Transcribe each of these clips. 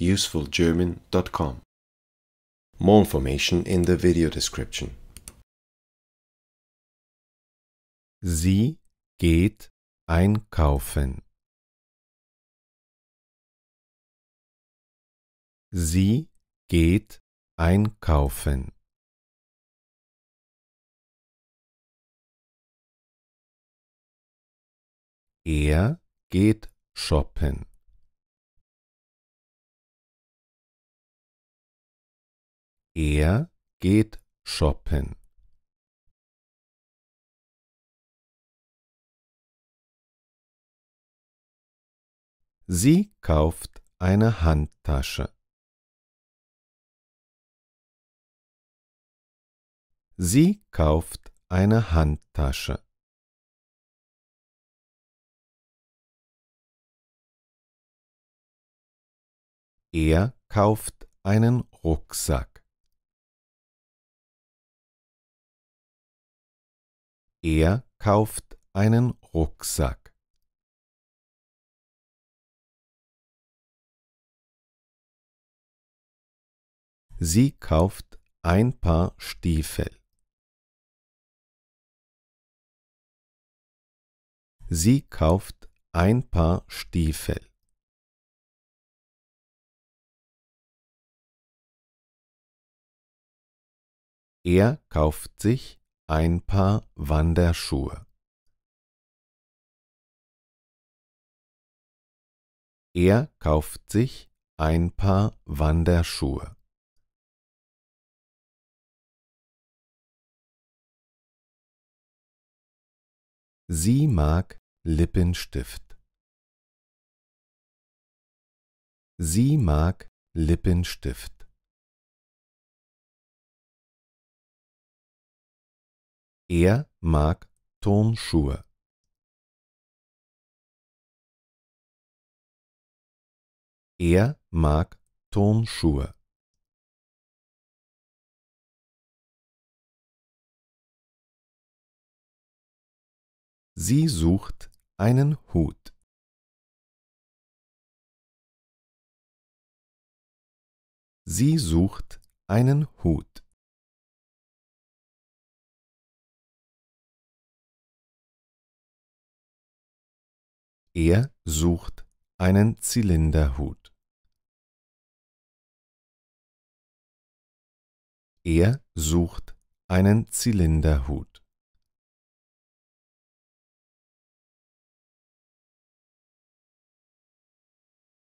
usefulgerman.com. More information in the video description. Sie geht einkaufen. Sie geht einkaufen. Er geht shoppen. Er geht shoppen. Sie kauft eine Handtasche. Sie kauft eine Handtasche. Er kauft einen Rucksack. Er kauft einen Rucksack. Sie kauft ein Paar Stiefel. Sie kauft ein Paar Stiefel. Er kauft sich ein Paar Wanderschuhe. Er kauft sich ein Paar Wanderschuhe. Sie mag Lippenstift. Sie mag Lippenstift. Er mag Turnschuhe. Er mag Turnschuhe. Sie sucht einen Hut. Sie sucht einen Hut. Er sucht einen Zylinderhut. Er sucht einen Zylinderhut.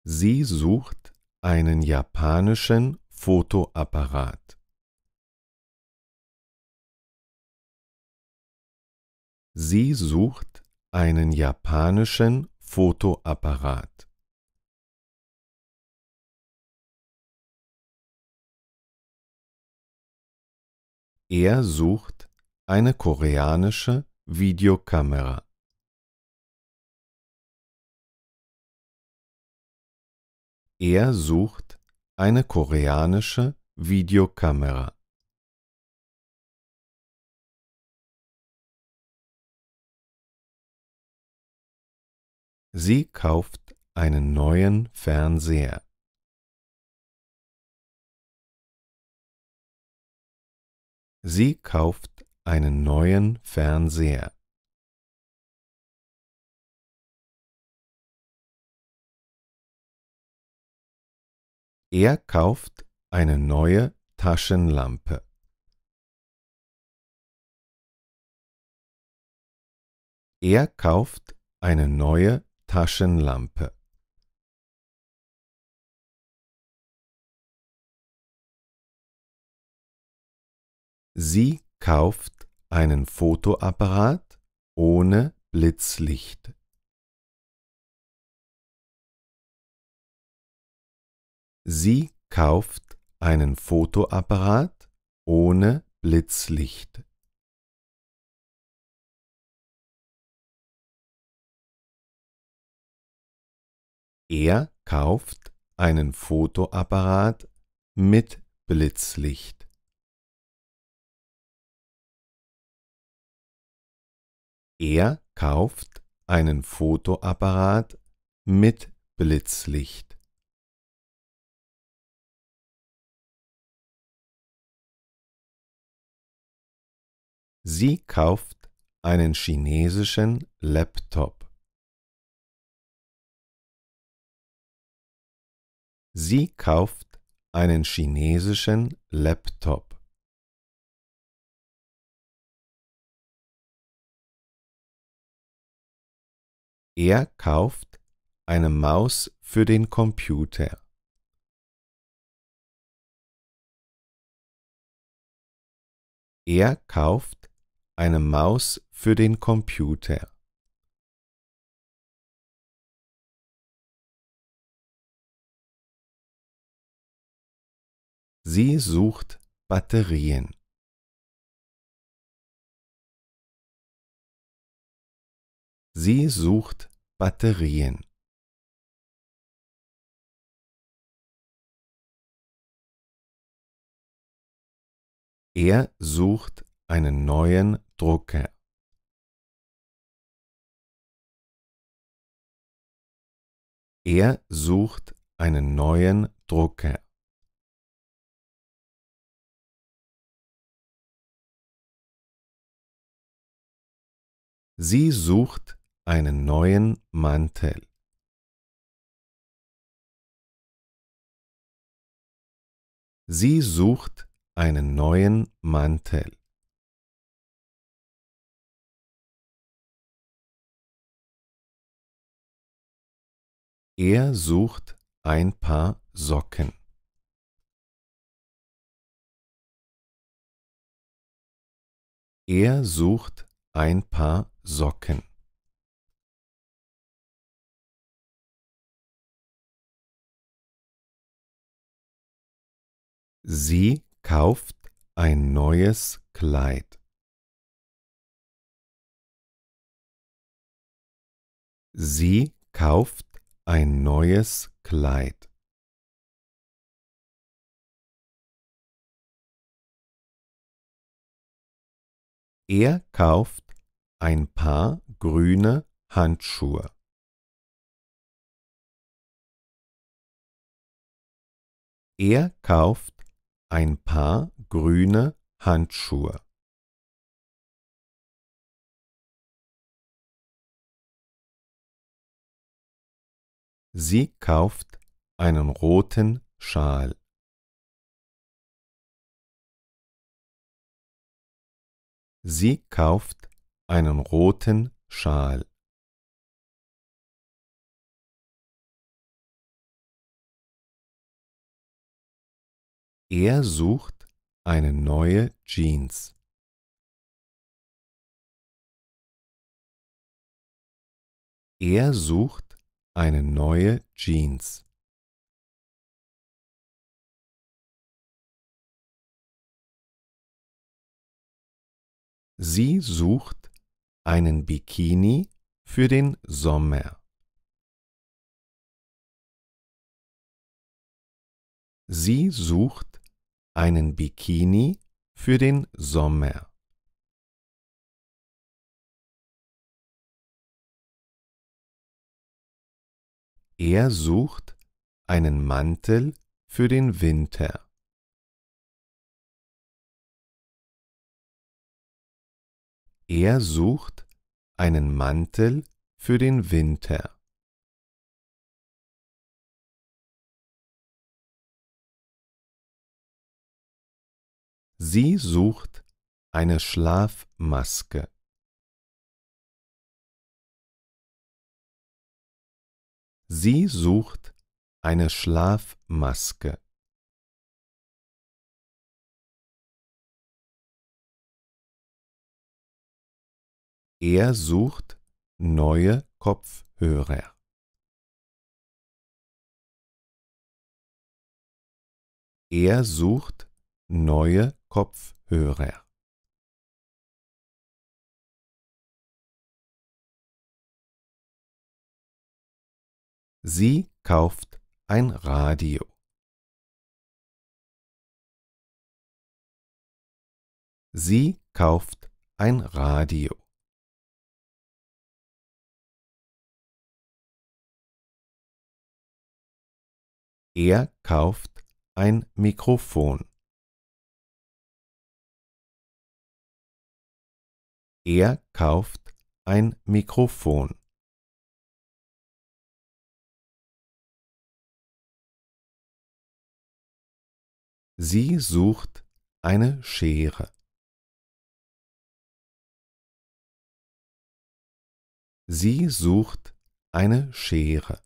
Sie sucht einen japanischen Fotoapparat. Sie sucht einen japanischen Fotoapparat Er sucht eine koreanische Videokamera. Er sucht eine koreanische Videokamera. Sie kauft einen neuen Fernseher. Sie kauft einen neuen Fernseher. Er kauft eine neue Taschenlampe. Er kauft eine neue Taschenlampe Sie kauft einen Fotoapparat ohne Blitzlicht. Sie kauft einen Fotoapparat ohne Blitzlicht. Er kauft einen Fotoapparat mit Blitzlicht. Er kauft einen Fotoapparat mit Blitzlicht. Sie kauft einen chinesischen Laptop. Sie kauft einen chinesischen Laptop. Er kauft eine Maus für den Computer. Er kauft eine Maus für den Computer. Sie sucht Batterien. Sie sucht Batterien. Er sucht einen neuen Drucker. Er sucht einen neuen Drucker. Sie sucht einen neuen Mantel. Sie sucht einen neuen Mantel. Er sucht ein paar Socken. Er sucht ein Paar Socken. Sie kauft ein neues Kleid. Sie kauft ein neues Kleid. Er kauft ein Paar grüne Handschuhe. Er kauft ein Paar grüne Handschuhe. Sie kauft einen roten Schal. Sie kauft einen roten Schal. Er sucht eine neue Jeans. Er sucht eine neue Jeans. Sie sucht einen Bikini für den Sommer. Sie sucht einen Bikini für den Sommer. Er sucht einen Mantel für den Winter. Er sucht einen Mantel für den Winter. Sie sucht eine Schlafmaske. Sie sucht eine Schlafmaske. Er sucht neue Kopfhörer. Er sucht neue Kopfhörer. Sie kauft ein Radio. Sie kauft ein Radio. Er kauft ein Mikrofon. Er kauft ein Mikrofon. Sie sucht eine Schere. Sie sucht eine Schere.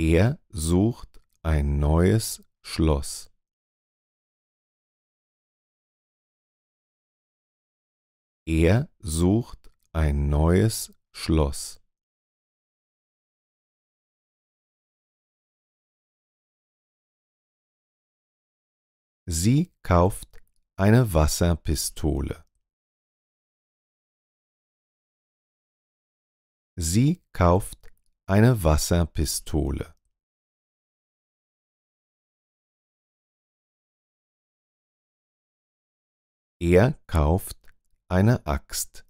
Er sucht ein neues Schloss. Er sucht ein neues Schloss. Sie kauft eine Wasserpistole. Sie kauft eine Wasserpistole. Er kauft eine Axt.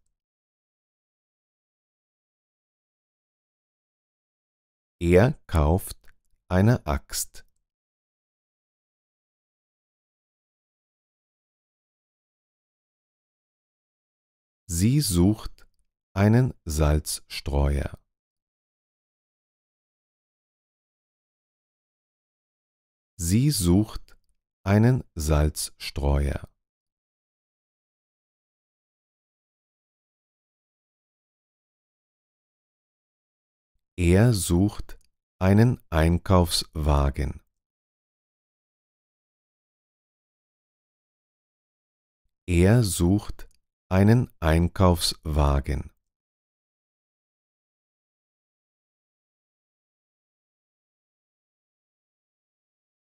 Er kauft eine Axt. Sie sucht einen Salzstreuer. Sie sucht einen Salzstreuer. Er sucht einen Einkaufswagen. Er sucht einen Einkaufswagen.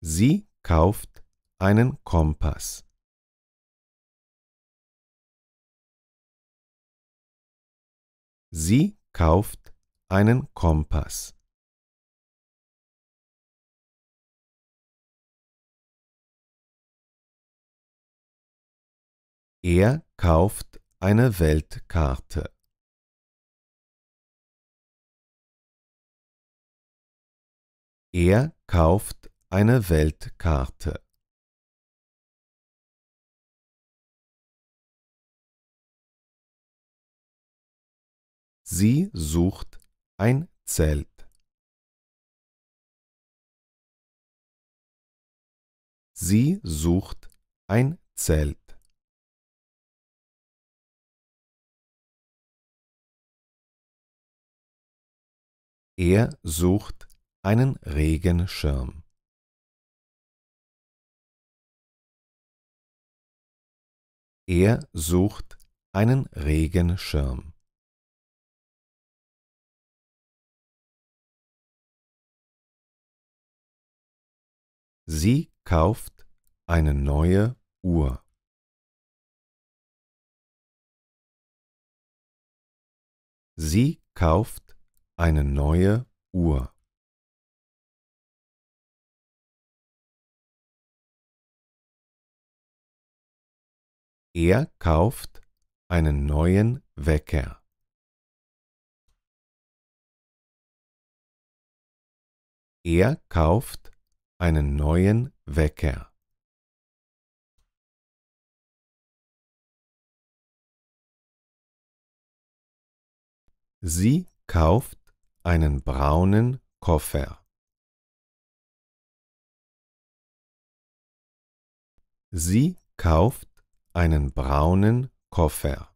Sie kauft einen Kompass. Sie kauft einen Kompass. Er kauft eine Weltkarte. Er kauft eine Weltkarte Sie sucht ein Zelt. Sie sucht ein Zelt. Er sucht einen Regenschirm. Er sucht einen Regenschirm. Sie kauft eine neue Uhr. Sie kauft eine neue Uhr. Er kauft einen neuen Wecker. Er kauft einen neuen Wecker. Sie kauft einen braunen Koffer. Sie kauft einen braunen Koffer.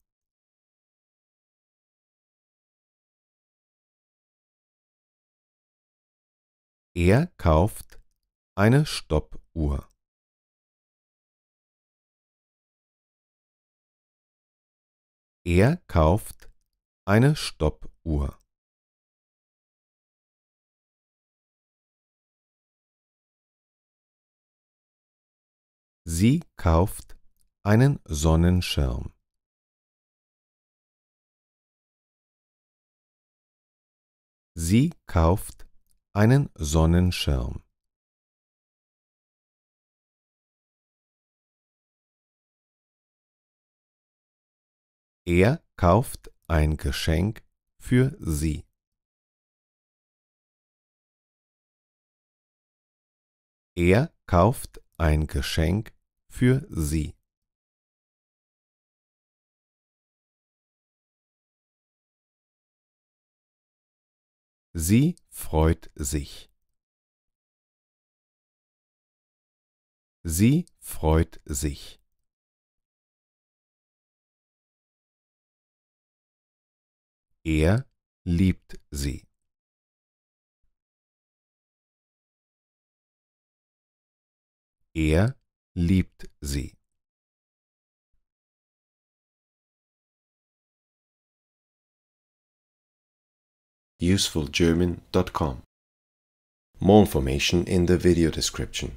Er kauft eine Stoppuhr. Er kauft eine Stoppuhr. Sie kauft einen Sonnenschirm. Sie kauft einen Sonnenschirm. Er kauft ein Geschenk für sie. Er kauft ein Geschenk für sie. Sie freut sich. Sie freut sich. Er liebt sie. Er liebt sie. usefulgerman.com. More information in the video description.